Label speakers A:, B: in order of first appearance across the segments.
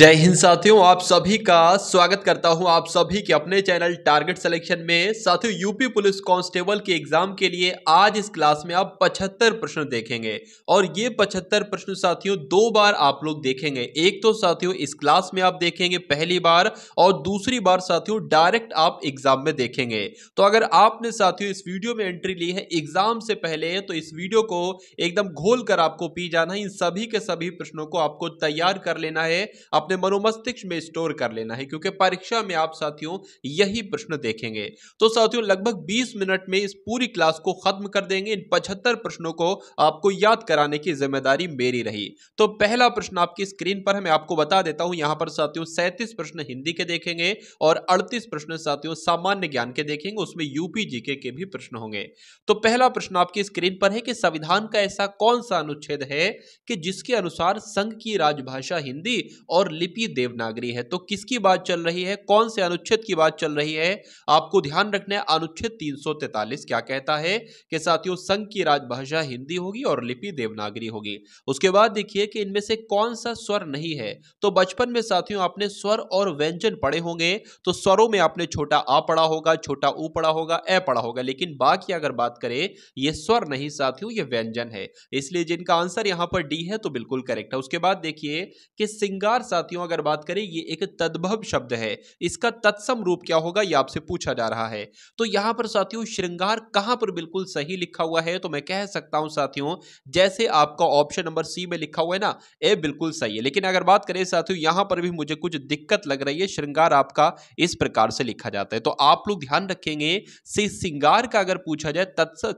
A: जय हिंद साथियों आप सभी का स्वागत करता हूं आप सभी के अपने चैनल टारगेट सिलेक्शन में साथियों यूपी पुलिस कांस्टेबल के एग्जाम के लिए आज इस क्लास में आप 75 प्रश्न देखेंगे और ये 75 प्रश्न साथियों दो बार आप लोग देखेंगे एक तो साथियों इस क्लास में आप देखेंगे पहली बार और दूसरी बार साथियों डायरेक्ट आप एग्जाम में देखेंगे तो अगर आपने साथियों इस वीडियो में एंट्री ली है एग्जाम से पहले तो इस वीडियो को एकदम घोल कर आपको पी जाना है इन सभी के सभी प्रश्नों को आपको तैयार कर लेना है अपने मनोमस्तिष्क में स्टोर कर लेना है क्योंकि परीक्षा में आप साथियों यही प्रश्न देखेंगे तो साथियों लगभग 20 मिनट में इस पूरी क्लास को खत्म कर देंगे इन 75 प्रश्नों को आपको याद कराने की जिम्मेदारी मेरी रही तो पहला प्रश्न आपकी स्क्रीन पर है मैं आपको बता देता हूं यहां पर साथियों सैंतीस प्रश्न हिंदी के देखेंगे और अड़तीस प्रश्न साथियों सामान्य ज्ञान के देखेंगे उसमें यूपी जीके के भी प्रश्न होंगे तो पहला प्रश्न आपकी स्क्रीन पर है कि संविधान का ऐसा कौन सा अनुच्छेद है कि जिसके अनुसार संघ की राजभाषा हिंदी और लिपि देवनागरी है तो किसकी बात चल रही है कौन से अनुच्छेद की बात चल रही है आपको ध्यान रखना है अनुच्छेद 343 क्या कहता है कि साथियों संघ की राजभाषा हिंदी होगी और लिपि देवनागरी होगी उसके बाद देखिए कि इनमें से कौन सा स्वर नहीं है तो बचपन में साथियों आपने स्वर और व्यंजन पढ़े होंगे तो स्वरों में आपने छोटा आ पढ़ा होगा छोटा ऊ पढ़ा होगा ए पढ़ा होगा लेकिन बाकी अगर बात करें ये स्वर नहीं साथियों ये व्यंजन है इसलिए जिनका आंसर यहां पर डी है तो बिल्कुल करेक्ट है उसके बाद देखिए कि सिंगार साथ साथियों अगर बात करें ये एक तद्भव शब्द है इसका तत्सम रूप क्या होगा ये आपसे पूछा जा रहा है तो यहाँ पर साथियों श्रृंगार कहाँ पर बिल्कुल सही लिखा हुआ है तो मैं कह सकता हूँ साथियों जैसे आपका ऑप्शन नंबर सी में लिखा हुआ है ना ए बिल्कुल सही है लेकिन अगर बात करें साथियों यहाँ पर भी मुझे कुछ दिक्कत लग रही है श्रृंगार आपका इस प्रकार से लिखा जाता है तो आप लोग ध्यान रखेंगे से सिंगार का अगर पूछा जाए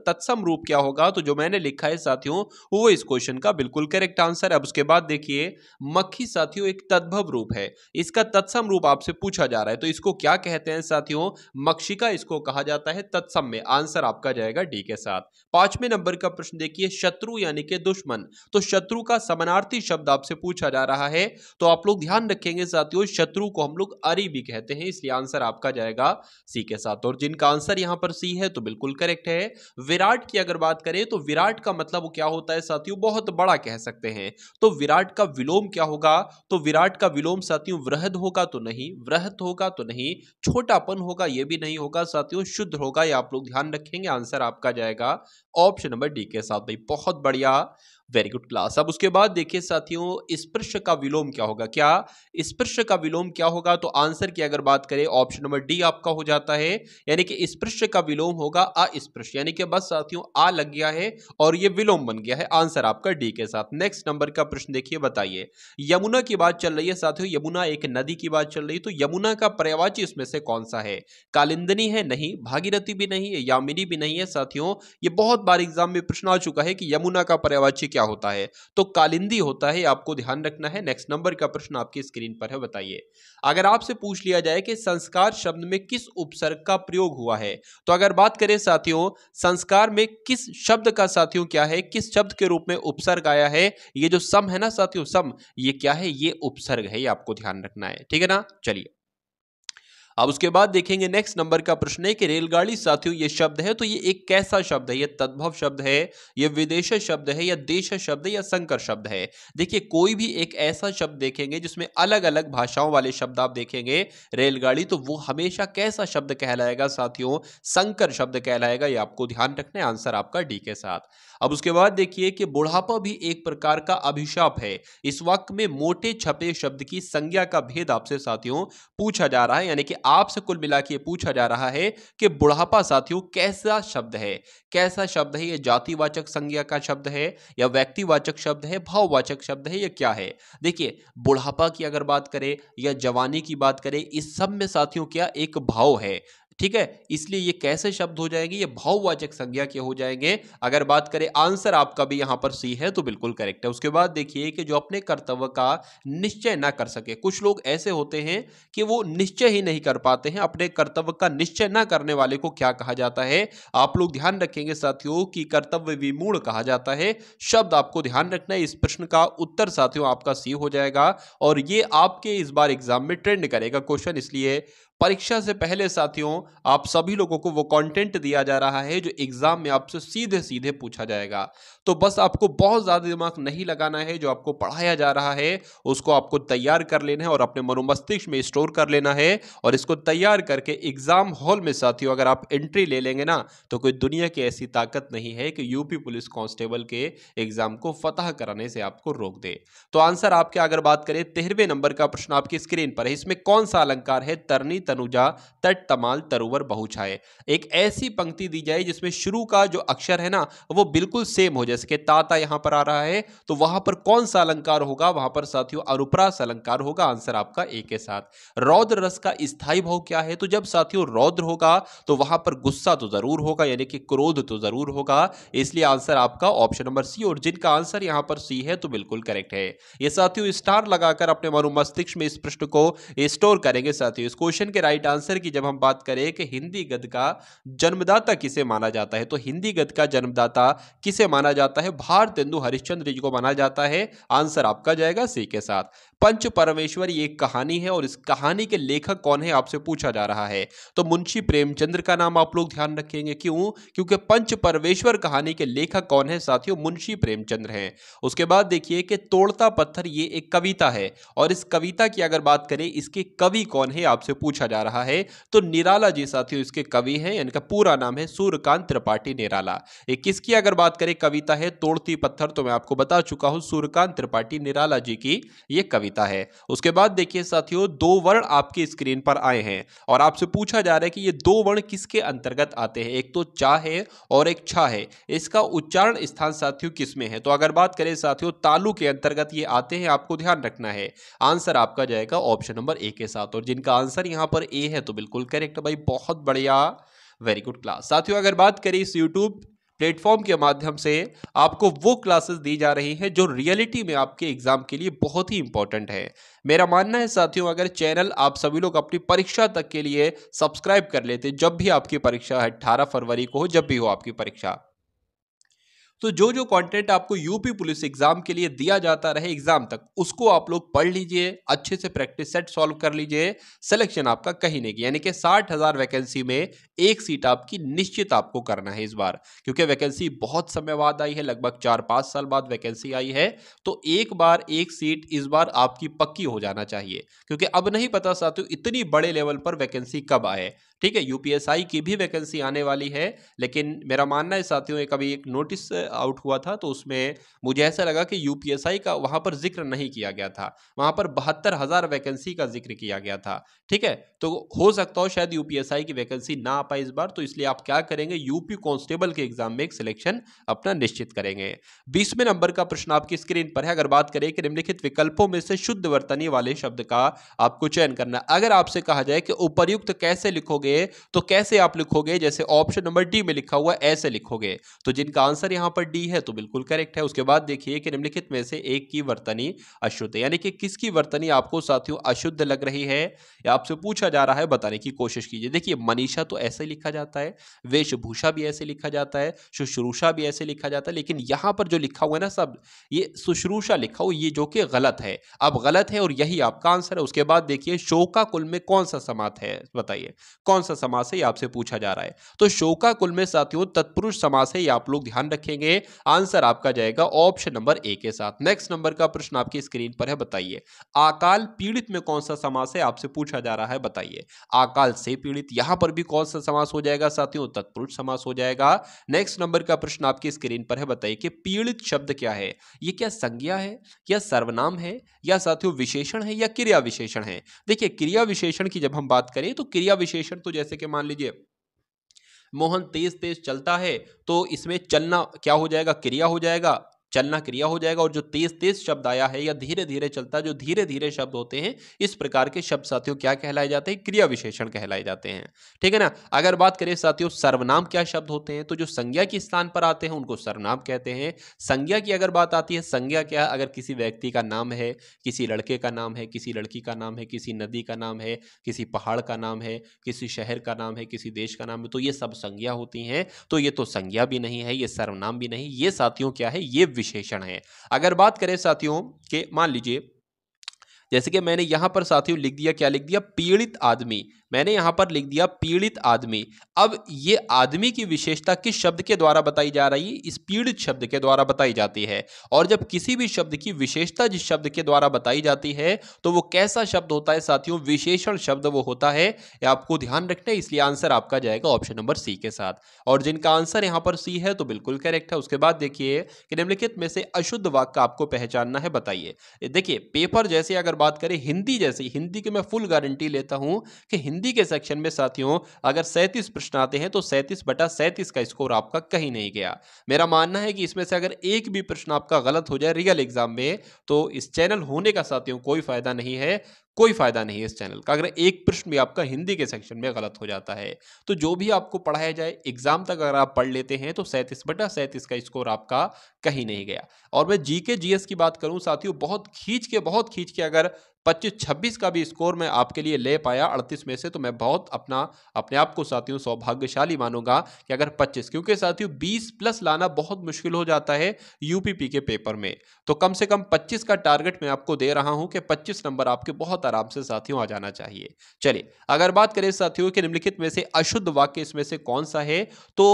A: तत्सम रूप क्या होगा तो जो मैंने लिखा है साथियों वो इस क्वेश्चन का बिल्कुल करेक्ट आंसर है अब उसके बाद देखिए मक्खी साथियों एक तद्भव रूप है इसका तत्सम रूप आपसे पूछा जा रहा है तो इसको क्या कहते हैं साथियों मक्षिका इसको कहा जाता है तत्सम में आंसर आपका जाएगा डी के साथ पांचवें नंबर का प्रश्न देखिए शत्रु यानी के दुश्मन तो शत्रु का समानार्थी शब्द आपसे पूछा जा रहा है तो आप लोग ध्यान रखेंगे साथियों शत्रु को हम लोग अरी भी कहते हैं इसलिए आंसर आपका जाएगा सी के साथ और जिनका आंसर यहां पर सी है तो बिल्कुल करेक्ट है विराट की अगर बात करें तो विराट का मतलब क्या होता है साथियों बहुत बड़ा कह सकते हैं तो विराट का विलोम क्या होगा तो विराट विराट का विलोम साथियों वृहद होगा तो नहीं वृहत होगा तो नहीं छोटापन होगा यह भी नहीं होगा साथियों शुद्ध होगा ये आप लोग ध्यान रखेंगे आंसर आपका जाएगा ऑप्शन नंबर डी के साथ भाई बहुत बढ़िया वेरी गुड क्लास अब उसके बाद देखिए साथियों स्पर्श का विलोम क्या होगा क्या स्पर्श का विलोम क्या होगा तो आंसर की अगर बात करें ऑप्शन नंबर डी आपका हो जाता है यानी कि स्पर्श का विलोम होगा अस्पर्श यानी कि बस साथियों आ लग गया है और ये विलोम बन गया है आंसर आपका डी के साथ नेक्स्ट नंबर का प्रश्न देखिए बताइए यमुना की बात चल रही है साथियों यमुना एक नदी की बात चल रही है तो यमुना का पर्यावाची इसमें से कौन सा है कालिंदनी है नहीं भागीरथी भी नहीं है यामिनी भी नहीं है साथियों ये बहुत बार एग्जाम में प्रश्न आ चुका है कि यमुना का पर्यावाची क्या होता है तो कालिंदी होता है आपको ध्यान रखना है नेक्स्ट नंबर का प्रश्न आपकी स्क्रीन पर है बताइए अगर आपसे पूछ लिया जाए कि संस्कार शब्द में किस उपसर्ग का प्रयोग हुआ है तो अगर बात करें साथियों संस्कार में किस शब्द का साथियों क्या है किस शब्द के रूप में उपसर्ग आया है ये जो सम है ना साथियों सम ये क्या है ये उपसर्ग है ये आपको ध्यान रखना है ठीक है ना चलिए अब उसके बाद देखेंगे नेक्स्ट नंबर का प्रश्न है कि रेलगाड़ी साथियों ये शब्द है तो ये एक कैसा शब्द है ये तद्भव शब्द है ये विदेश शब्द है या देश शब्द है या संकर शब्द है देखिए कोई भी एक ऐसा शब्द देखेंगे जिसमें अलग अलग भाषाओं वाले शब्द आप देखेंगे रेलगाड़ी तो वो हमेशा कैसा शब्द कहलाएगा साथियों संकर शब्द कहलाएगा ये आपको ध्यान रखना है आंसर आपका डी के साथ अब उसके बाद देखिए कि बुढ़ापा भी एक प्रकार का अभिशाप है इस वक्त में मोटे छपे शब्द की संज्ञा का भेद आपसे साथियों पूछा जा रहा है यानी कि आपसे कुल मिला के पूछा जा रहा है कि बुढ़ापा साथियों कैसा शब्द है कैसा शब्द है यह जातिवाचक संज्ञा का शब्द है या व्यक्तिवाचक शब्द है भाववाचक शब्द है या क्या है देखिए बुढ़ापा की अगर बात करें या जवानी की बात करें इस सब में साथियों क्या एक भाव है ठीक है इसलिए ये कैसे शब्द हो जाएंगे ये भाववाचक संज्ञा के हो जाएंगे अगर बात करें आंसर आपका भी यहां पर सी है तो बिल्कुल करेक्ट है उसके बाद देखिए कि जो अपने कर्तव्य का निश्चय ना कर सके कुछ लोग ऐसे होते हैं कि वो निश्चय ही नहीं कर पाते हैं अपने कर्तव्य का निश्चय ना करने वाले को क्या कहा जाता है आप लोग ध्यान रखेंगे साथियों की कर्तव्य विमूढ़ कहा जाता है शब्द आपको ध्यान रखना है इस प्रश्न का उत्तर साथियों आपका सी हो जाएगा और ये आपके इस बार एग्जाम में ट्रेंड करेगा क्वेश्चन इसलिए परीक्षा से पहले साथियों आप सभी लोगों को वो कंटेंट दिया जा रहा है जो एग्जाम में आपसे सीधे सीधे पूछा जाएगा तो बस आपको बहुत ज़्यादा दिमाग नहीं लगाना है जो आपको पढ़ाया जा रहा है उसको आपको तैयार कर लेना है और अपने मनोमस्तिष्क में स्टोर कर लेना है और इसको तैयार करके एग्ज़ाम हॉल में साथियों अगर आप एंट्री ले लेंगे ना तो कोई दुनिया की ऐसी ताकत नहीं है कि यूपी पुलिस कांस्टेबल के एग्ज़ाम को फतह कराने से आपको रोक दे तो आंसर आपके अगर बात करें तेरहवें नंबर का प्रश्न आपकी स्क्रीन पर है इसमें कौन सा अलंकार है तरनी तनुजा तट तमाल तरोवर बहुछाए एक ऐसी पंक्ति दी जाए जिसमें शुरू का जो अक्षर है ना वो बिल्कुल सेम हो जाए जैसे कि ताता यहां पर आ रहा है तो वहां पर कौन सा अलंकार होगा वहां पर साथियों अनुप्रास अलंकार होगा आंसर आपका ए के साथ रौद्र रस का स्थायी भाव क्या है तो जब साथियों रौद्र होगा तो वहां पर गुस्सा तो जरूर होगा यानी कि क्रोध तो जरूर होगा इसलिए आंसर आपका ऑप्शन नंबर सी और जिनका आंसर यहां पर सी है तो बिल्कुल करेक्ट है ये साथियों स्टार लगाकर अपने मनु मस्तिष्क में इस प्रश्न को स्टोर करेंगे साथियों इस क्वेश्चन के राइट आंसर की जब हम बात करें कि हिंदी गद का जन्मदाता किसे माना जाता है तो हिंदी गद का जन्मदाता किसे माना जाता जाता है भारतेंदु हरिश्चंद्र जी को माना जाता है आंसर आपका जाएगा सी के साथ पंच परमेश्वर ये एक कहानी है और इस कहानी के लेखक कौन है आपसे पूछा जा रहा है तो मुंशी प्रेमचंद्र का नाम आप लोग ध्यान रखेंगे क्यों क्योंकि पंच परमेश्वर कहानी के लेखक कौन है साथियों मुंशी प्रेमचंद्र हैं उसके बाद देखिए कि तोड़ता पत्थर ये एक कविता है और इस कविता की अगर बात करें इसके कवि कौन है आपसे पूछा जा रहा है तो निराला जी साथियों इसके कवि हैं इनका पूरा नाम है सूर्यकांत त्रिपाठी निराला ये किसकी अगर बात करें कविता है तोड़ती पत्थर तो मैं आपको बता चुका हूं सूर्यकांत त्रिपाठी निराला जी की ये कविता कविता है उसके बाद देखिए साथियों दो वर्ण आपके स्क्रीन पर आए हैं और आपसे पूछा जा रहा है कि ये दो वर्ण किसके अंतर्गत आते हैं एक तो चा है और एक छा है इसका उच्चारण स्थान साथियों किसमें है तो अगर बात करें साथियों तालु के अंतर्गत ये आते हैं आपको ध्यान रखना है आंसर आपका जाएगा ऑप्शन नंबर ए के साथ और जिनका आंसर यहाँ पर ए है तो बिल्कुल करेक्ट भाई बहुत बढ़िया वेरी गुड क्लास साथियों अगर बात करें इस YouTube प्लेटफॉर्म के माध्यम से आपको वो क्लासेस दी जा रही हैं जो रियलिटी में आपके एग्ज़ाम के लिए बहुत ही इंपॉर्टेंट है मेरा मानना है साथियों अगर चैनल आप सभी लोग अपनी परीक्षा तक के लिए सब्सक्राइब कर लेते जब भी आपकी परीक्षा है अट्ठारह फरवरी को हो जब भी हो आपकी परीक्षा तो जो जो कंटेंट आपको यूपी पुलिस एग्जाम के लिए दिया जाता रहे एग्जाम तक उसको आप लोग पढ़ लीजिए अच्छे से प्रैक्टिस सेट सॉल्व कर लीजिए सिलेक्शन आपका कहीं नहीं यानी कि साठ हजार वैकेंसी में एक सीट आपकी निश्चित आपको करना है इस बार क्योंकि वैकेंसी बहुत समय बाद आई है लगभग चार पांच साल बाद वैकेंसी आई है तो एक बार एक सीट इस बार आपकी पक्की हो जाना चाहिए क्योंकि अब नहीं पता साथियों इतनी बड़े लेवल पर वैकेंसी कब आए ठीक है यूपीएसआई की भी वैकेंसी आने वाली है लेकिन मेरा मानना है साथियों एक अभी एक नोटिस आउट हुआ था तो उसमें मुझे ऐसा लगा कि यूपीएसआई का वहां पर जिक्र नहीं किया गया था वहां पर बहत्तर हज़ार वैकेंसी का जिक्र किया गया था ठीक है तो हो सकता हो शायद यूपीएसआई की वैकेंसी ना आ पाए इस बार तो इसलिए आप क्या करेंगे यूपी कॉन्स्टेबल के एग्जाम में एक सिलेक्शन अपना निश्चित करेंगे बीसवें नंबर का प्रश्न आपकी स्क्रीन पर है अगर बात करें कि निम्नलिखित विकल्पों में से शुद्ध वर्तनी वाले शब्द का आपको चयन करना अगर आपसे कहा जाए कि उपरयुक्त कैसे लिखोगे लिखोगे तो कैसे आप लिखोगे जैसे ऑप्शन नंबर डी में लिखा हुआ ऐसे लिखोगे तो जिनका आंसर यहां पर डी है तो बिल्कुल करेक्ट है उसके बाद देखिए कि निम्नलिखित में से एक की वर्तनी अशुद्ध यानी कि किसकी वर्तनी आपको साथियों अशुद्ध लग रही है या आपसे पूछा जा रहा है बताने की कोशिश कीजिए देखिए मनीषा तो ऐसे लिखा जाता है वेशभूषा भी ऐसे लिखा जाता है शुश्रूषा भी ऐसे लिखा जाता है लेकिन यहां पर जो लिखा हुआ है ना सब ये शुश्रूषा लिखा हुआ ये जो कि गलत है अब गलत है और यही आपका आंसर है उसके बाद देखिए शोका कुल में कौन सा समात है बताइए कौन कौन सा समास है आपसे पूछा जा रहा है तो शोका कुल में साथियों तत्पुरुष समास है आप लोग ध्यान रखेंगे आंसर आपका जाएगा ऑप्शन नंबर ए के साथ नेक्स्ट नंबर का प्रश्न आपकी स्क्रीन पर है बताइए अकाल पीड़ित में कौन सा समास है आपसे पूछा जा रहा है बताइए अकाल से पीड़ित यहां पर भी कौन सा समास हो जाएगा साथियों तत्पुरुष समास हो जाएगा नेक्स्ट नंबर का प्रश्न आपकी स्क्रीन पर है बताइए कि पीड़ित शब्द क्या है यह क्या संज्ञा है या सर्वनाम है या साथियों विशेषण है या क्रिया विशेषण है देखिए क्रिया विशेषण की जब हम बात करें तो क्रिया विशेषण तो जैसे कि मान लीजिए मोहन तेज तेज चलता है तो इसमें चलना क्या हो जाएगा क्रिया हो जाएगा चलना क्रिया हो जाएगा और जो तेज तेज शब्द आया है या धीरे धीरे चलता जो धीरे धीरे शब्द होते हैं इस प्रकार के शब्द साथियों क्या कहलाए जाते हैं क्रिया विशेषण कहलाए जाते हैं ठीक है ना अगर बात करें साथियों सर्वनाम क्या शब्द होते हैं तो जो संज्ञा के स्थान पर आते हैं उनको सर्वनाम कहते हैं संज्ञा की अगर बात आती है संज्ञा क्या अगर किसी व्यक्ति का नाम है किसी लड़के का नाम है किसी लड़की का नाम है किसी नदी का नाम है किसी पहाड़ का नाम है किसी शहर का नाम है किसी देश का नाम है तो ये सब संज्ञा होती हैं तो ये तो संज्ञा भी नहीं है ये सर्वनाम भी नहीं ये साथियों क्या है ये विशेषण है अगर बात करें साथियों के मान लीजिए जैसे कि मैंने यहां पर साथियों लिख दिया क्या लिख दिया पीड़ित आदमी मैंने यहाँ पर लिख दिया पीड़ित आदमी अब ये आदमी की विशेषता किस शब्द के द्वारा बताई जा रही है इस पीड़ित शब्द के द्वारा बताई जाती है और जब किसी भी शब्द की विशेषता जिस शब्द के द्वारा बताई जाती है तो वो कैसा शब्द होता है साथियों विशेषण शब्द वो होता है ये आपको ध्यान रखना है इसलिए आंसर आपका जाएगा ऑप्शन नंबर सी के साथ और जिनका आंसर यहाँ पर सी है तो बिल्कुल करेक्ट है उसके बाद देखिए कि निम्नलिखित में से अशुद्ध वाक्य आपको पहचानना है बताइए देखिए पेपर जैसे अगर बात करें हिंदी जैसे हिंदी की मैं फुल गारंटी लेता हूं कि हिंदी हिंदी के सेक्शन में साथियों अगर सैंतीस प्रश्न आते हैं तो सैंतीस बटा सैंतीस का स्कोर आपका कहीं नहीं गया मेरा मानना है कि इसमें से अगर एक भी प्रश्न आपका गलत हो जाए रियल एग्जाम में तो इस चैनल होने का साथियों कोई फायदा नहीं है कोई फायदा नहीं है इस चैनल का अगर एक प्रश्न भी आपका हिंदी के सेक्शन में गलत हो जाता है तो जो भी आपको पढ़ाया जाए एग्जाम तक अगर आप पढ़ लेते हैं तो सैंतीस बटा सैंतीस का स्कोर आपका कहीं नहीं गया और मैं जीके जीएस की बात करूं साथियों बहुत खींच के बहुत खींच के अगर पच्चीस छब्बीस का भी स्कोर मैं आपके लिए ले पाया अड़तीस में से तो मैं बहुत अपना अपने आप को साथियों सौभाग्यशाली मानूंगा कि अगर पच्चीस क्योंकि साथियों बीस प्लस लाना बहुत मुश्किल हो जाता है यूपीपी के पेपर में तो कम से कम पच्चीस का टारगेट मैं आपको दे रहा हूं कि पच्चीस नंबर आपके बहुत आराम से साथियों आ जाना चाहिए चलिए अगर बात करें साथियों के निम्नलिखित में से अशुद्ध वाक्य इसमें से कौन सा है तो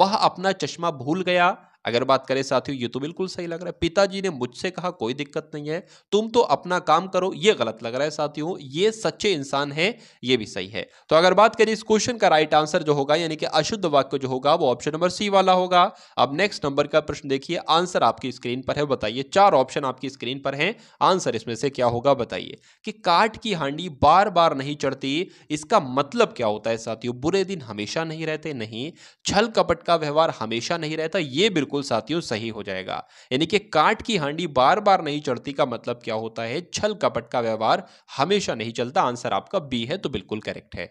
A: वह अपना चश्मा भूल गया अगर बात करें साथियों ये तो बिल्कुल सही लग रहा है पिताजी ने मुझसे कहा कोई दिक्कत नहीं है तुम तो अपना काम करो ये गलत लग रहा है साथियों ये सच्चे इंसान है ये भी सही है तो अगर बात करें इस क्वेश्चन का राइट आंसर जो होगा यानी कि अशुद्ध वाक्य जो होगा वो ऑप्शन नंबर सी वाला होगा अब नेक्स्ट नंबर का प्रश्न देखिए आंसर आपकी स्क्रीन पर है बताइए चार ऑप्शन आपकी स्क्रीन पर है आंसर इसमें से क्या होगा बताइए कि काट की हांडी बार बार नहीं चढ़ती इसका मतलब क्या होता है साथियों बुरे दिन हमेशा नहीं रहते नहीं छल कपट का व्यवहार हमेशा नहीं रहता ये बिल्कुल बिल्कुल साथियों सही हो जाएगा यानी कि काट की हांडी बार बार नहीं चढ़ती का मतलब क्या होता है छल कपट का व्यवहार हमेशा नहीं चलता आंसर आपका बी है तो बिल्कुल करेक्ट है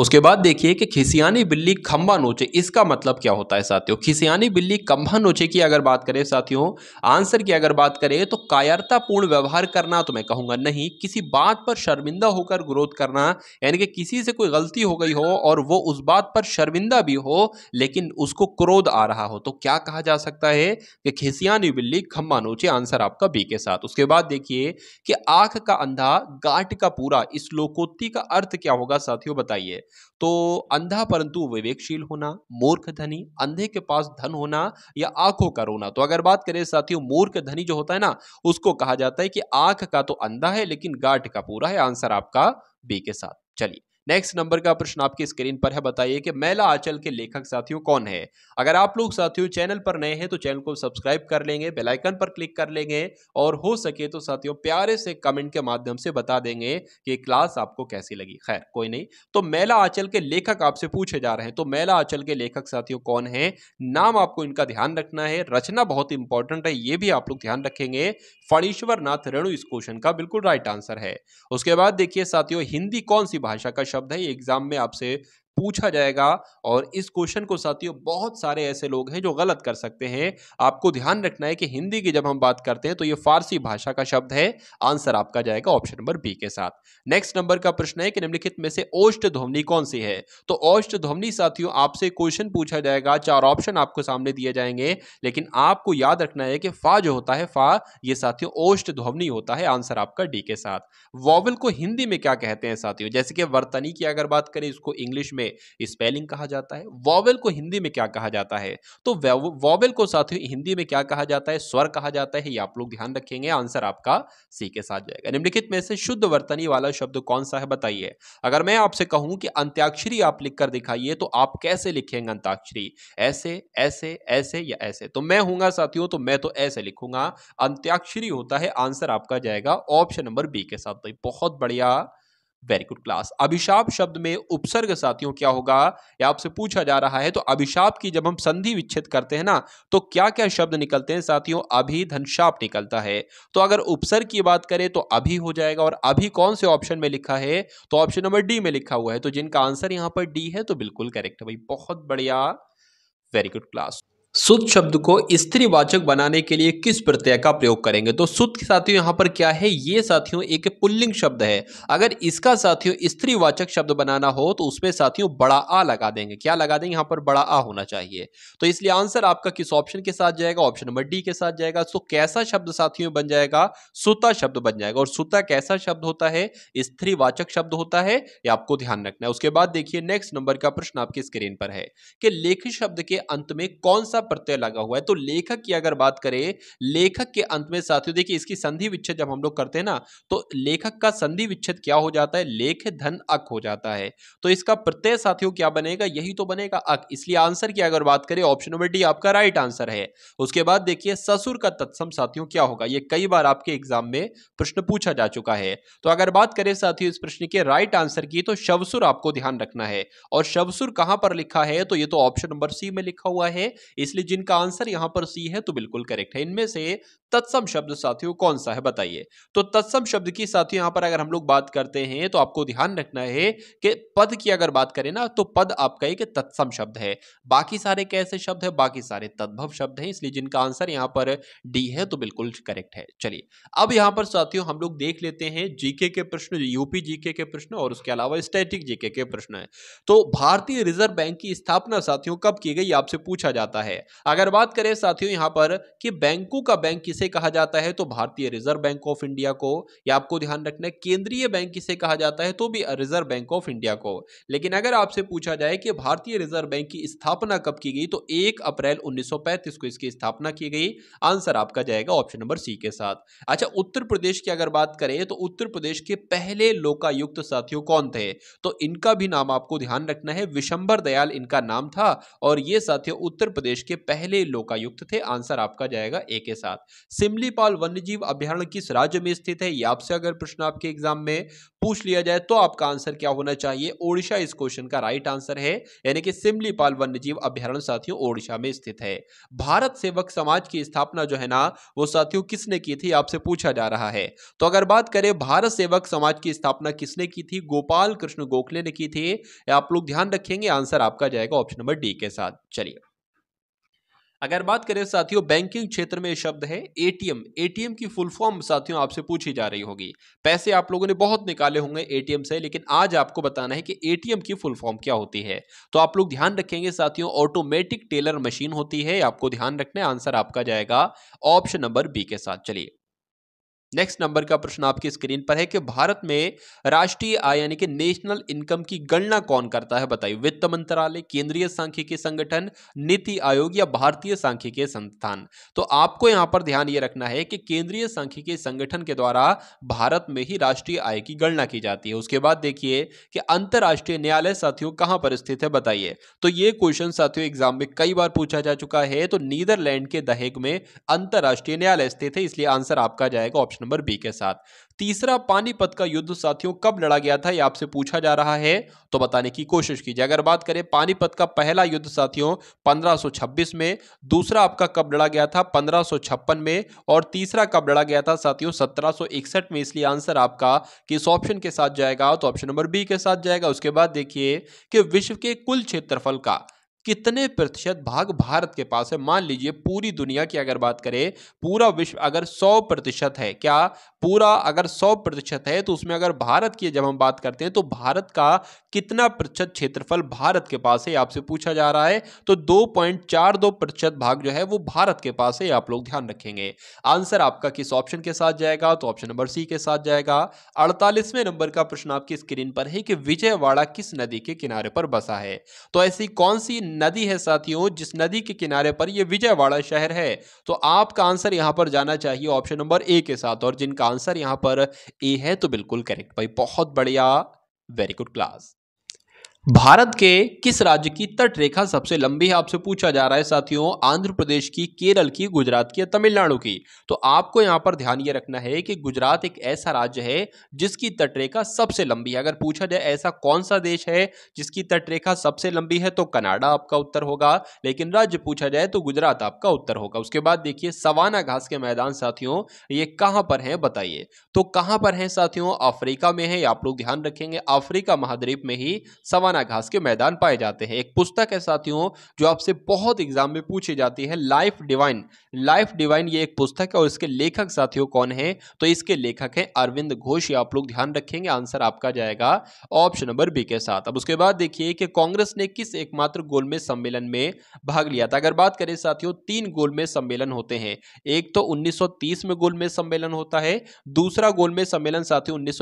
A: उसके बाद देखिए कि खिसियानी बिल्ली खम्बा नोचे इसका मतलब क्या होता है साथियों खिसियानी बिल्ली खम्बा नोचे की अगर बात करें साथियों आंसर की अगर बात करें तो कायरतापूर्ण व्यवहार करना तो मैं कहूंगा नहीं किसी बात पर शर्मिंदा होकर ग्रोध करना यानी कि किसी से कोई गलती हो गई हो और वो उस बात पर शर्मिंदा भी हो लेकिन उसको क्रोध आ रहा हो तो क्या कहा जा सकता है कि खिसियानी बिल्ली खंभा नोचे आंसर आपका बी के साथ उसके बाद देखिए कि आंख का अंधा गांठ का पूरा इस लोकोत्ति का अर्थ क्या होगा साथियों बताइए तो अंधा परंतु विवेकशील होना मूर्ख धनी अंधे के पास धन होना या आंखों का रोना तो अगर बात करें साथियों मूर्ख धनी जो होता है ना उसको कहा जाता है कि आंख का तो अंधा है लेकिन गाठ का पूरा है आंसर आपका बी के साथ चलिए नेक्स्ट नंबर का प्रश्न आपकी स्क्रीन पर है बताइए कि मैला आंचल के लेखक साथियों कौन है अगर आप लोग साथियों चैनल पर नए हैं तो चैनल को सब्सक्राइब कर लेंगे बेलाइकन पर क्लिक कर लेंगे और हो सके तो साथियों प्यारे से कमेंट के माध्यम से बता देंगे कि क्लास आपको कैसी लगी खैर कोई नहीं तो मैला आंचल के लेखक आपसे पूछे जा रहे हैं तो मैला आंचल के लेखक साथियों कौन है नाम आपको इनका ध्यान रखना है रचना बहुत इंपॉर्टेंट है ये भी आप लोग ध्यान रखेंगे फणीश्वर नाथ रेणु इस क्वेश्चन का बिल्कुल राइट आंसर है उसके बाद देखिए साथियों हिंदी कौन सी भाषा का शब्द शब्द है ये एग्जाम में आपसे पूछा जाएगा और इस क्वेश्चन को साथियों बहुत सारे ऐसे लोग हैं जो गलत कर सकते हैं आपको ध्यान रखना है कि हिंदी की जब हम बात करते हैं तो ये फारसी भाषा का शब्द है आंसर आपका जाएगा ऑप्शन नंबर बी के साथ नेक्स्ट नंबर का प्रश्न है कि निम्नलिखित में से ओष्ट ध्वनि कौन सी है तो ओष्ट ध्वनि साथियों आपसे क्वेश्चन पूछा जाएगा चार ऑप्शन आपको सामने दिए जाएंगे लेकिन आपको याद रखना है कि फा जो होता है फा ये साथियों ओष्ट ध्वनि होता है आंसर आपका डी के साथ वॉवल को हिंदी में क्या कहते हैं साथियों जैसे कि वर्तनी की अगर बात करें इसको इंग्लिश में में स्पेलिंग कहा जाता है वॉवेल को हिंदी में क्या कहा जाता है तो वॉवेल को साथ ही हिंदी में क्या कहा जाता है स्वर कहा जाता है ये आप लोग ध्यान रखेंगे आंसर आपका सी के साथ जाएगा निम्नलिखित में से शुद्ध वर्तनी वाला शब्द कौन सा है बताइए अगर मैं आपसे कहूं कि अंत्याक्षरी आप लिख कर दिखाइए तो आप कैसे लिखेंगे अंताक्षरी ऐसे ऐसे ऐसे या ऐसे तो मैं हूंगा साथियों तो मैं तो ऐसे लिखूंगा अंत्याक्षरी होता है आंसर आपका जाएगा ऑप्शन नंबर बी के साथ तो बहुत बढ़िया वेरी गुड क्लास अभिशाप शब्द में उपसर्ग साथियों क्या होगा या आपसे पूछा जा रहा है तो अभिशाप की जब हम संधि विच्छेद करते हैं ना तो क्या क्या शब्द निकलते हैं साथियों अभी धनशाप निकलता है तो अगर उपसर्ग की बात करें तो अभी हो जाएगा और अभी कौन से ऑप्शन में लिखा है तो ऑप्शन नंबर डी में लिखा हुआ है तो जिनका आंसर यहां पर डी है तो बिल्कुल करेक्ट है भाई बहुत बढ़िया वेरी गुड क्लास सुत शब्द को स्त्रीवाचक बनाने के लिए किस प्रत्यय का प्रयोग करेंगे तो सुत के साथियों यहाँ पर क्या है ये साथियों एक पुल्लिंग शब्द है अगर इसका साथियों स्त्रीवाचक शब्द बनाना हो तो उसमें साथियों बड़ा आ लगा देंगे क्या लगा देंगे यहाँ पर बड़ा आ होना चाहिए तो इसलिए आंसर आपका किस ऑप्शन के साथ जाएगा ऑप्शन नंबर डी के साथ जाएगा तो कैसा शब्द साथियों बन जाएगा सुता शब्द बन जाएगा और सुता कैसा शब्द होता है स्त्रीवाचक शब्द होता है ये आपको ध्यान रखना है उसके बाद देखिए नेक्स्ट नंबर का प्रश्न आपकी स्क्रीन पर है कि लेखित शब्द के अंत में कौन सा प्रत्यय लगा हुआ है तो लेखक की अगर बात करें लेखक के अंत में साथियों देखिए इसकी संधि विच्छेद जब हम लोग करते हैं ना तो लेखक का संधि विच्छेद क्या हो जाता है लेख धन अक हो जाता है तो इसका प्रत्यय साथियों क्या बनेगा यही तो बनेगा अक इसलिए आंसर की अगर बात करें ऑप्शन नंबर डी आपका राइट आंसर है उसके बाद देखिए ससुर का तत्सम साथियों क्या होगा ये कई बार आपके एग्जाम में प्रश्न पूछा जा चुका है तो अगर बात करें साथियों इस प्रश्न के राइट आंसर की तो शवसुर आपको ध्यान रखना है और शवसुर कहां पर लिखा है तो ये तो ऑप्शन नंबर सी में लिखा हुआ है इसलिए इसलिए जिनका आंसर यहां पर सी है तो बिल्कुल करेक्ट है इनमें से तत्सम शब्द साथियों कौन सा है बताइए तो तत्सम शब्द की साथियों यहां पर अगर हम लोग बात करते हैं तो आपको ध्यान रखना है कि पद की अगर बात करें ना तो पद आपका एक तत्सम शब्द है बाकी सारे कैसे शब्द है बाकी सारे तद्भव शब्द हैं इसलिए जिनका आंसर यहां पर डी है तो बिल्कुल करेक्ट है चलिए अब यहां पर साथियों हम लोग देख लेते हैं जीके के प्रश्न यूपी जीके के प्रश्न और उसके अलावा स्टैटिक जीके के प्रश्न है तो भारतीय रिजर्व बैंक की स्थापना साथियों कब की गई आपसे पूछा जाता है अगर बात करें साथियों यहां पर कि बैंकों का बैंक किस किसे कहा जाता है तो भारतीय रिजर्व बैंक ऑफ इंडिया को या आपको ध्यान रखना है केंद्रीय बैंक किसे कहा जाता है तो भी रिजर्व बैंक ऑफ इंडिया को लेकिन अगर आपसे पूछा जाए कि भारतीय रिजर्व बैंक की स्थापना कब की गई तो एक अप्रैल उन्नीस को इसकी स्थापना की गई आंसर आपका जाएगा ऑप्शन नंबर सी के साथ अच्छा उत्तर प्रदेश की अगर बात करें तो उत्तर प्रदेश के पहले लोकायुक्त साथियों कौन थे तो इनका भी नाम आपको ध्यान रखना है विशंबर दयाल इनका नाम था और ये साथियों उत्तर प्रदेश के पहले लोकायुक्त थे आंसर आपका जाएगा ए के साथ सिमलीपाल वन्यजीव अभ्यारण्य किस राज्य में स्थित है आपसे अगर प्रश्न आपके एग्जाम में पूछ लिया जाए तो आपका आंसर क्या होना चाहिए ओडिशा इस क्वेश्चन का राइट आंसर है यानी कि सिमलीपाल वन्यजीव अभ्यारण्य साथियों ओडिशा में स्थित है भारत सेवक समाज की स्थापना जो है ना वो साथियों किसने की थी आपसे पूछा जा रहा है तो अगर बात करें भारत सेवक समाज की स्थापना किसने की थी गोपाल कृष्ण गोखले ने की थी आप लोग ध्यान रखेंगे आंसर आपका जाएगा ऑप्शन नंबर डी के साथ चलिए अगर बात करें साथियों बैंकिंग क्षेत्र में शब्द है एटीएम एटीएम की फुल फॉर्म साथियों आपसे पूछी जा रही होगी पैसे आप लोगों ने बहुत निकाले होंगे एटीएम से लेकिन आज आपको बताना है कि एटीएम की फुल फॉर्म क्या होती है तो आप लोग ध्यान रखेंगे साथियों ऑटोमेटिक टेलर मशीन होती है आपको ध्यान रखना है आंसर आपका जाएगा ऑप्शन नंबर बी के साथ चलिए नेक्स्ट नंबर का प्रश्न आपकी स्क्रीन पर है कि भारत में राष्ट्रीय आय यानी कि नेशनल इनकम की गणना कौन करता है बताइए वित्त मंत्रालय केंद्रीय सांख्यिकी संगठन नीति आयोग या भारतीय सांख्यिकी संस्थान तो आपको यहां पर ध्यान ये रखना है कि केंद्रीय सांख्यिकी संगठन के द्वारा भारत में ही राष्ट्रीय आय की गणना की जाती है उसके बाद देखिए कि अंतर्राष्ट्रीय न्यायालय साथियों कहां पर स्थित है बताइए तो ये क्वेश्चन साथियों एग्जाम में कई बार पूछा जा चुका है तो नीदरलैंड के दहेग में अंतर्राष्ट्रीय न्यायालय स्थित है इसलिए आंसर आपका जाएगा ऑप्शन ऑप्शन नंबर बी के साथ तीसरा पानीपत का युद्ध साथियों कब लड़ा गया था यह आपसे पूछा जा रहा है तो बताने की कोशिश कीजिए अगर बात करें पानीपत का पहला युद्ध साथियों 1526 में दूसरा आपका कब लड़ा गया था 1556 में और तीसरा कब लड़ा गया था साथियों 1761 में इसलिए आंसर आपका किस ऑप्शन के साथ जाएगा तो ऑप्शन नंबर बी के साथ जाएगा उसके बाद देखिए कि विश्व के कुल क्षेत्रफल का कितने प्रतिशत भाग भारत के पास है मान लीजिए पूरी दुनिया की अगर बात करें पूरा विश्व अगर 100 प्रतिशत है क्या पूरा अगर 100 प्रतिशत है तो उसमें अगर भारत की जब हम बात करते हैं तो भारत का कितना प्रतिशत क्षेत्रफल भारत के पास है आपसे पूछा जा रहा है तो दो पॉइंट चार दो प्रतिशत भाग जो है वो भारत के पास है आप लोग ध्यान रखेंगे आंसर आपका किस ऑप्शन के साथ जाएगा तो ऑप्शन नंबर सी के साथ जाएगा अड़तालीसवें नंबर का प्रश्न आपकी स्क्रीन पर है कि विजयवाड़ा किस नदी के किनारे पर बसा है तो ऐसी कौन सी नदी है साथियों जिस नदी के किनारे पर यह विजयवाड़ा शहर है तो आपका आंसर यहां पर जाना चाहिए ऑप्शन नंबर ए के साथ और जिनका आंसर यहां पर ए है तो बिल्कुल करेक्ट भाई बहुत बढ़िया वेरी गुड क्लास भारत के किस राज्य की तट रेखा सबसे लंबी है आपसे पूछा जा रहा है साथियों आंध्र प्रदेश की केरल की गुजरात की तमिलनाडु की तो आपको यहां पर ध्यान ये रखना है कि गुजरात एक ऐसा राज्य है जिसकी तट रेखा सबसे लंबी है अगर पूछा जाए ऐसा कौन सा देश है जिसकी तट रेखा सबसे लंबी है तो कनाडा आपका उत्तर होगा लेकिन राज्य पूछा जाए तो गुजरात आपका उत्तर होगा उसके बाद देखिए सवाना घास के मैदान साथियों ये कहां पर है बताइए तो कहां पर है साथियों अफ्रीका में है आप लोग ध्यान रखेंगे अफ्रीका महाद्वीप में ही सवाना रवाना घास के मैदान पाए जाते हैं एक पुस्तक है साथियों जो आपसे बहुत एग्जाम में पूछी जाती है लाइफ डिवाइन लाइफ डिवाइन ये एक पुस्तक है और इसके लेखक साथियों कौन है तो इसके लेखक है अरविंद घोष ये आप लोग ध्यान रखेंगे आंसर आपका जाएगा ऑप्शन नंबर बी के साथ अब उसके बाद देखिए कि कांग्रेस ने किस एकमात्र गोलमेज सम्मेलन में भाग लिया था अगर बात करें साथियों तीन गोलमेज सम्मेलन होते हैं एक तो उन्नीस में गोलमेज सम्मेलन होता है दूसरा गोलमेज सम्मेलन साथियों उन्नीस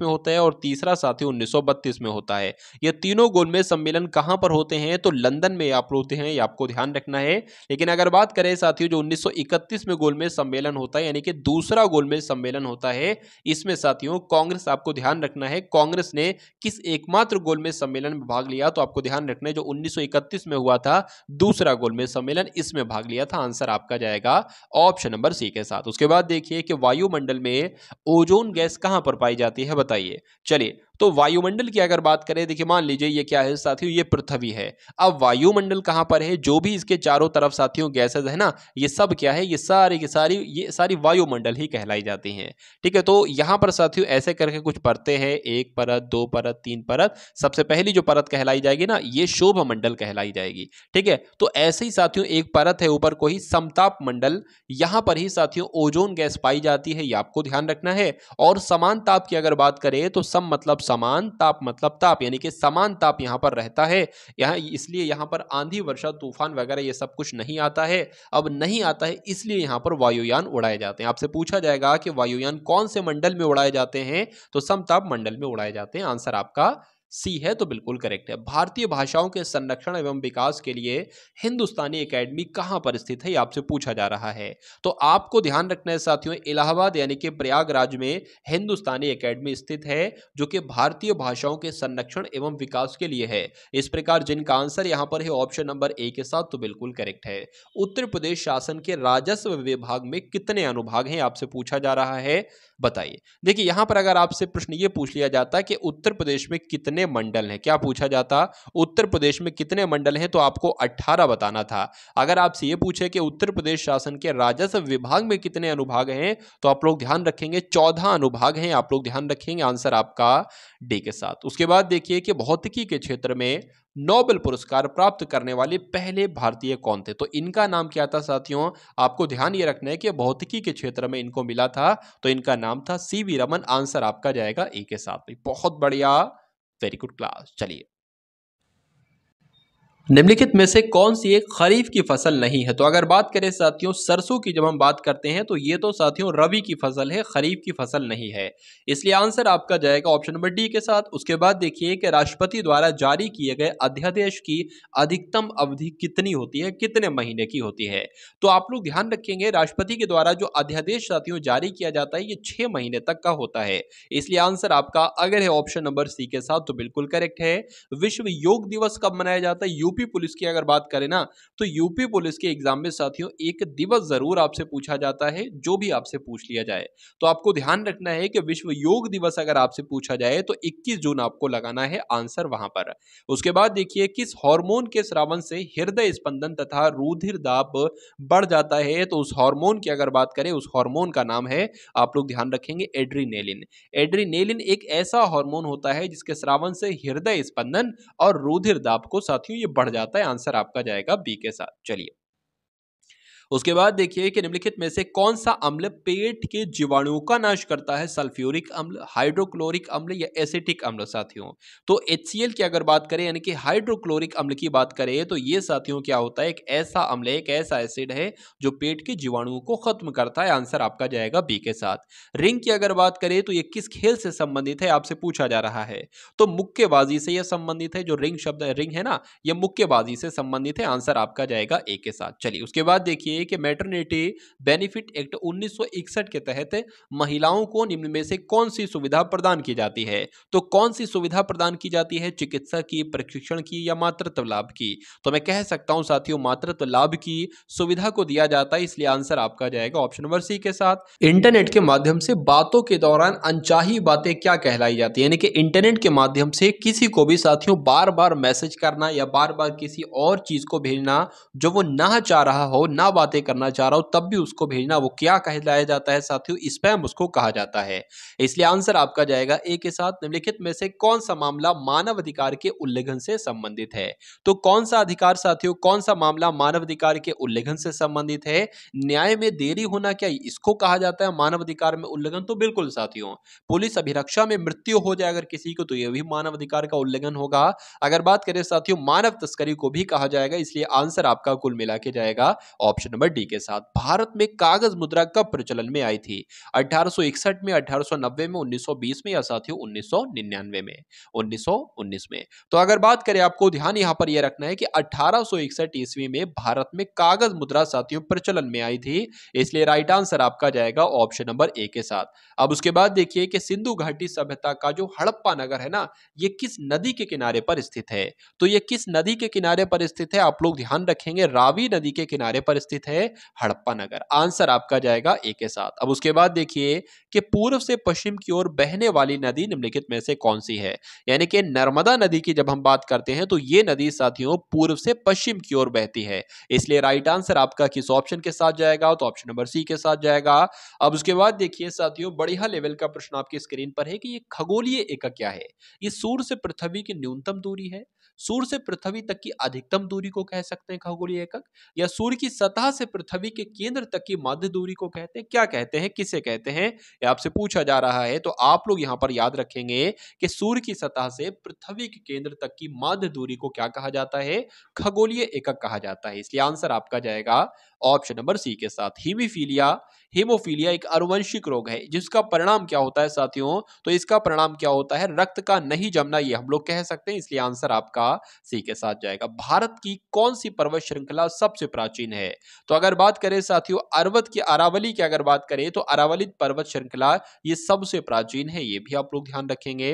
A: में होता है और तीसरा साथियों उन्नीस में होता है यह ये तीनों गोलमेज सम्मेलन कहां पर होते हैं तो लंदन में आप होते हैं ये आपको ध्यान रखना है लेकिन अगर बात करें साथियों जो 1931 में गोलमेज सम्मेलन होता है यानी कि दूसरा गोलमेज सम्मेलन होता है इसमें साथियों कांग्रेस आपको ध्यान रखना है कांग्रेस ने किस एकमात्र गोलमेज सम्मेलन में भाग लिया तो आपको ध्यान रखना है जो उन्नीस में हुआ था दूसरा गोलमेज सम्मेलन इसमें भाग लिया था आंसर आपका जाएगा ऑप्शन नंबर सी के साथ उसके बाद देखिए कि वायुमंडल में ओजोन गैस कहां पर पाई जाती है बताइए चलिए तो वायुमंडल की अगर बात करें देखिए मान लीजिए ये क्या है साथियों ये पृथ्वी है अब वायुमंडल कहाँ पर है जो भी इसके चारों तरफ साथियों गैसेज है ना ये सब क्या है ये सारे की सारी ये सारी वायुमंडल ही कहलाई जाती हैं ठीक है तो यहाँ पर साथियों ऐसे करके कुछ पढ़ते हैं एक परत दो परत तीन परत सबसे पहली जो परत कहलाई जाएगी ना ये शोभ मंडल कहलाई जाएगी ठीक है तो ऐसे ही साथियों एक परत है ऊपर को ही समताप मंडल यहाँ पर ही साथियों ओजोन गैस पाई जाती है ये आपको ध्यान रखना है और समान ताप की अगर बात करें तो सम मतलब समान ताप मतलब ताप यानी कि समान ताप यहाँ पर रहता है यहाँ इसलिए यहाँ पर आंधी वर्षा तूफान वगैरह ये सब कुछ नहीं आता है अब नहीं आता है इसलिए यहाँ पर वायुयान उड़ाए जाते हैं आपसे पूछा जाएगा कि वायुयान कौन से मंडल में उड़ाए जाते हैं तो समताप मंडल में उड़ाए जाते हैं आंसर आपका सी है तो बिल्कुल करेक्ट है भारतीय भाषाओं के संरक्षण एवं विकास के लिए हिंदुस्तानी एकेडमी कहाँ पर स्थित है आपसे पूछा जा रहा है तो आपको ध्यान रखना है साथियों इलाहाबाद यानी कि प्रयागराज में हिंदुस्तानी एकेडमी स्थित है जो कि भारतीय भाषाओं के संरक्षण एवं विकास के लिए है इस प्रकार जिनका आंसर यहाँ पर है ऑप्शन नंबर ए के साथ तो बिल्कुल करेक्ट है उत्तर प्रदेश शासन के राजस्व विभाग में कितने अनुभाग हैं आपसे पूछा जा रहा है बताइए देखिए यहाँ पर अगर आपसे प्रश्न ये पूछ लिया जाता है कि उत्तर प्रदेश में कितने कितने मंडल हैं क्या पूछा जाता उत्तर प्रदेश में कितने मंडल हैं तो आपको 18 बताना था अगर आपसे ये पूछे कि उत्तर प्रदेश शासन के राजस्व विभाग में कितने अनुभाग हैं तो आप लोग ध्यान रखेंगे चौदह अनुभाग हैं आप लोग ध्यान रखेंगे आंसर आपका डी के साथ उसके बाद देखिए कि भौतिकी के क्षेत्र में नोबेल पुरस्कार प्राप्त करने वाले पहले भारतीय कौन थे तो इनका नाम क्या था साथियों आपको ध्यान ये रखना है कि भौतिकी के क्षेत्र में इनको मिला था तो इनका नाम था सी वी रमन आंसर आपका जाएगा ए के साथ बहुत बढ़िया वेरी गुड क्लास चलिए निम्नलिखित में से कौन सी एक खरीफ की फसल नहीं है तो अगर बात करें साथियों सरसों की जब हम बात करते हैं तो ये तो साथियों रबी की फसल है खरीफ की फसल नहीं है इसलिए आंसर आपका जाएगा ऑप्शन नंबर डी के साथ उसके बाद देखिए कि राष्ट्रपति द्वारा जारी किए गए अध्यादेश की अधिकतम अवधि कितनी होती है कितने महीने की होती है तो आप लोग ध्यान रखेंगे राष्ट्रपति के द्वारा जो अध्यादेश साथियों जारी किया जाता है ये छः महीने तक का होता है इसलिए आंसर आपका अगर है ऑप्शन नंबर सी के साथ तो बिल्कुल करेक्ट है विश्व योग दिवस कब मनाया जाता है यूपी यूपी पुलिस की अगर बात करें ना तो यूपी पुलिस के एग्जाम में साथियों एक दिवस जरूर आपसे पूछा जाता है जो भी आपसे पूछ लिया जाए तो आपको ध्यान रखना है कि विश्व योग दिवस अगर आपसे पूछा जाए तो 21 जून आपको लगाना है आंसर वहां पर उसके बाद देखिए किस हार्मोन के श्रावण से हृदय स्पंदन तथा रुधिर दाप बढ़ जाता है तो उस हार्मोन की अगर बात करें उस हार्मोन का नाम है आप लोग ध्यान रखेंगे एड्रीनेलिन एड्रीनेलिन एक ऐसा हार्मोन होता है जिसके श्रावण से हृदय स्पंदन और रुधिर दाप को साथियों ये बढ़ बढ़ जाता है आंसर आपका जाएगा बी के साथ चलिए उसके बाद देखिए कि निम्नलिखित में से कौन सा अम्ल पेट के जीवाणुओं का नाश करता है सल्फ्यूरिक अम्ल हाइड्रोक्लोरिक अम्ल या एसिटिक अम्ल साथियों तो एच की अगर बात करें यानी कि हाइड्रोक्लोरिक अम्ल की बात करें तो ये साथियों क्या होता है एक ऐसा अम्ल एक ऐसा एसिड है जो पेट के जीवाणुओं को खत्म करता है आंसर आपका जाएगा बी के साथ रिंग की अगर बात करें तो ये किस खेल से संबंधित है आपसे पूछा जा रहा है तो मुक्केबाजी से यह संबंधित है जो रिंग शब्द रिंग है ना यह मुक्केबाजी से संबंधित है आंसर आपका जाएगा ए के साथ चलिए उसके बाद देखिए है कि मैटरनिटी बेनिफिट एक्ट 1961 के तहत महिलाओं को निम्न में से कौन सी सुविधा प्रदान की जाती है तो कौन सी सुविधा प्रदान की जाती है चिकित्सा की प्रशिक्षण की या मातृत्व लाभ की तो मैं कह सकता हूं साथियों मातृत्व लाभ की सुविधा को दिया जाता है इसलिए आंसर आपका जाएगा ऑप्शन नंबर सी के साथ इंटरनेट के माध्यम से बातों के दौरान अनचाही बातें क्या कहलाई जाती है यानी कि इंटरनेट के माध्यम से किसी को भी साथियों बार बार मैसेज करना या बार बार किसी और चीज को भेजना जो वो ना चाह रहा हो ना बातें करना चाह रहा हो तब भी उसको भेजना वो क्या कहलाया जाता है साथियों स्पैम उसको कहा जाता है इसलिए आंसर आपका जाएगा ए के साथ निम्नलिखित में से कौन सा मामला मानव अधिकार के उल्लंघन से संबंधित है तो कौन सा अधिकार साथियों कौन सा मामला मानव अधिकार के उल्लंघन से संबंधित है न्याय में देरी होना क्या इसको कहा जाता है मानव अधिकार में उल्लंघन तो बिल्कुल साथियों पुलिस अभिरक्षा में मृत्यु हो जाए अगर किसी को तो यह भी मानव अधिकार का उल्लंघन होगा अगर बात करें साथियों मानव तस्करी को भी कहा जाएगा इसलिए आंसर आपका कुल मिला के जाएगा ऑप्शन नंबर डी के साथ भारत में कागज मुद्रा कब प्रचलन में आई थी 1861 में 1890 में 1920 में या साथियों उन्नीस में 1919 में तो अगर बात करें आपको ध्यान यहां पर यह रखना है कि 1861 ईस्वी में भारत में कागज मुद्रा साथियों प्रचलन में आई थी इसलिए राइट आंसर आपका जाएगा ऑप्शन नंबर ए के साथ अब उसके बाद देखिए कि सिंधु घाटी सभ्यता का जो हड़प्पा नगर है ना ये किस नदी के किनारे पर स्थित है तो ये किस नदी के किनारे पर स्थित है आप लोग ध्यान रखेंगे रावी नदी के किनारे पर स्थित है है हड़प्पा नगर आंसर आपका जाएगा ए के साथ अब उसके बाद देखिए कि पूर्व से पश्चिम की ओर बहने वाली नदी निम्नलिखित में से कौन सी है यानी कि नर्मदा नदी की जब हम बात करते हैं तो ये नदी साथियों पूर्व से पश्चिम की ओर बहती है इसलिए राइट आंसर आपका किस ऑप्शन के साथ जाएगा तो ऑप्शन नंबर सी के साथ जाएगा अब उसके बाद देखिए साथियों बढ़िया लेवल का प्रश्न आपकी स्क्रीन पर है कि ये खगोलीय एक क्या है ये सूर्य से पृथ्वी की न्यूनतम दूरी है सूर्य से पृथ्वी तक की अधिकतम दूरी को कह सकते हैं खगोलीय एकक या सूर्य की सतह से पृथ्वी के केंद्र तक की मध्य दूरी को कहते हैं क्या कहते हैं किसे कहते हैं ये आपसे पूछा जा रहा है तो आप लोग यहाँ पर याद रखेंगे कि सूर्य की सतह से पृथ्वी के केंद्र तक की मध्य दूरी को क्या कहा जाता है खगोलीय एकक कहा जाता है इसलिए आंसर आपका जाएगा ऑप्शन नंबर सी के साथ हिमिफीलिया हेमोफीलिया एक अनुवंशिक रोग है जिसका परिणाम क्या होता है साथियों तो इसका परिणाम क्या होता है रक्त का नहीं जमना ये हम लोग कह सकते हैं इसलिए आंसर आपका सी के साथ जाएगा भारत की कौन सी पर्वत श्रृंखला सबसे प्राचीन है तो अगर बात करें साथियों अरवत की अरावली की अगर बात करें तो अरावली पर्वत श्रृंखला ये सबसे प्राचीन है ये भी आप लोग ध्यान रखेंगे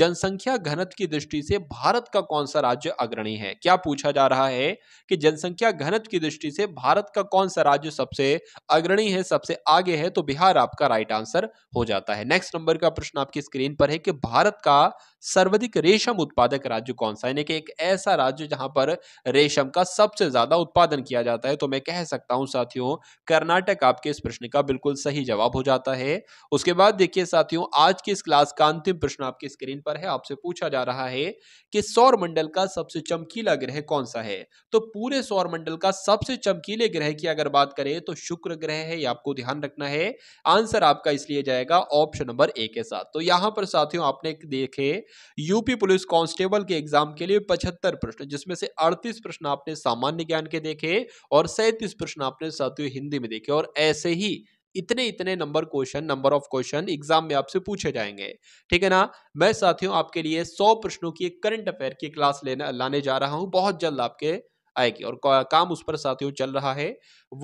A: जनसंख्या घनत्व की दृष्टि से भारत का कौन सा राज्य अग्रणी है क्या पूछा जा रहा है कि जनसंख्या घनत्व की दृष्टि से भारत का कौन सा राज्य सबसे अग्रणी है सबसे आगे है तो बिहार आपका राइट आंसर हो जाता है नेक्स्ट नंबर का प्रश्न आपकी स्क्रीन पर है कि भारत का सर्वाधिक रेशम उत्पादक राज्य कौन सा यानी कि एक ऐसा राज्य जहां पर रेशम का सबसे ज्यादा उत्पादन किया जाता है तो मैं कह सकता हूं साथियों कर्नाटक आपके इस प्रश्न का बिल्कुल सही जवाब हो जाता है उसके बाद देखिए साथियों आज की इस क्लास का अंतिम प्रश्न आपके स्क्रीन पर है आपसे पूछा जा रहा है कि सौर मंडल का सबसे चमकीला ग्रह कौन सा है तो पूरे सौर मंडल का सबसे चमकीले ग्रह की अगर बात करें तो शुक्र ग्रह है यह आपको ध्यान रखना है आंसर आपका इसलिए जाएगा ऑप्शन नंबर ए के साथ तो यहां पर साथियों आपने देखे यूपी पुलिस कांस्टेबल के एग्जाम के लिए पचहत्तर प्रश्न जिसमें से 38 प्रश्न आपने सामान्य ज्ञान के देखे और 37 प्रश्न आपने सातवीं हिंदी में देखे और ऐसे ही इतने इतने number question number of question exam में आपसे पूछे जाएंगे ठीक है ना मैं साथियों आपके लिए सौ प्रश्नों की एक करंट अफेयर की क्लास लेने लाने जा रहा हूं बहुत जल्द आपके आएगी और काम उस पर साथियों चल रहा है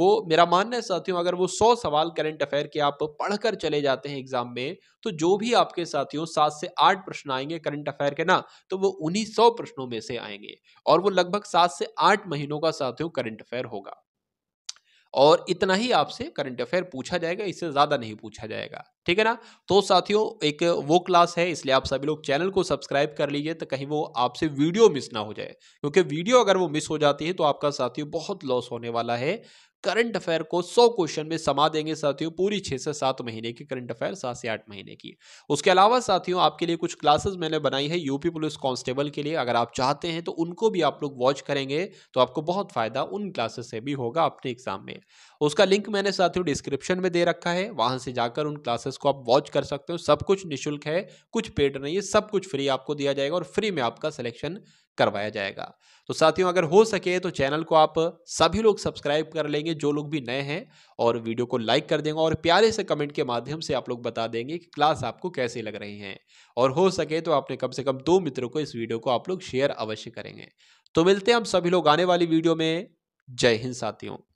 A: वो मेरा मानना है साथियों अगर वो सौ सवाल करंट अफेयर के आप पढ़कर चले जाते हैं एग्जाम में तो जो भी आपके साथियों सात से आठ प्रश्न आएंगे करंट अफेयर के ना तो वो उन्हीं सौ प्रश्नों में से आएंगे और वो लगभग सात से आठ महीनों का साथियों करंट अफेयर होगा और इतना ही आपसे करंट अफेयर पूछा जाएगा इससे ज़्यादा नहीं पूछा जाएगा ठीक है ना तो साथियों एक वो क्लास है इसलिए आप सभी लोग चैनल को सब्सक्राइब कर लीजिए तो कहीं वो आपसे वीडियो मिस ना हो जाए क्योंकि वीडियो अगर वो मिस हो जाती है तो आपका साथियों बहुत लॉस होने वाला है करंट अफेयर को 100 क्वेश्चन में समा देंगे साथियों पूरी छः से सात महीने की करंट अफेयर सात से आठ महीने की उसके अलावा साथियों आपके लिए कुछ क्लासेस मैंने बनाई है यूपी पुलिस कांस्टेबल के लिए अगर आप चाहते हैं तो उनको भी आप लोग वॉच करेंगे तो आपको बहुत फ़ायदा उन क्लासेस से भी होगा अपने एग्जाम में उसका लिंक मैंने साथियों डिस्क्रिप्शन में दे रखा है वहां से जाकर उन क्लासेस को आप वॉच कर सकते हो सब कुछ निःशुल्क है कुछ पेड नहीं है सब कुछ फ्री आपको दिया जाएगा और फ्री में आपका सिलेक्शन करवाया जाएगा तो साथियों अगर हो सके तो चैनल को आप सभी लोग सब्सक्राइब कर लेंगे जो लोग भी नए हैं और वीडियो को लाइक कर देंगे और प्यारे से कमेंट के माध्यम से आप लोग बता देंगे कि क्लास आपको कैसे लग रही हैं और हो सके तो आपने कम से कम दो मित्रों को इस वीडियो को आप लोग शेयर अवश्य करेंगे तो मिलते हैं हम सभी लोग आने वाली वीडियो में जय हिंद साथियों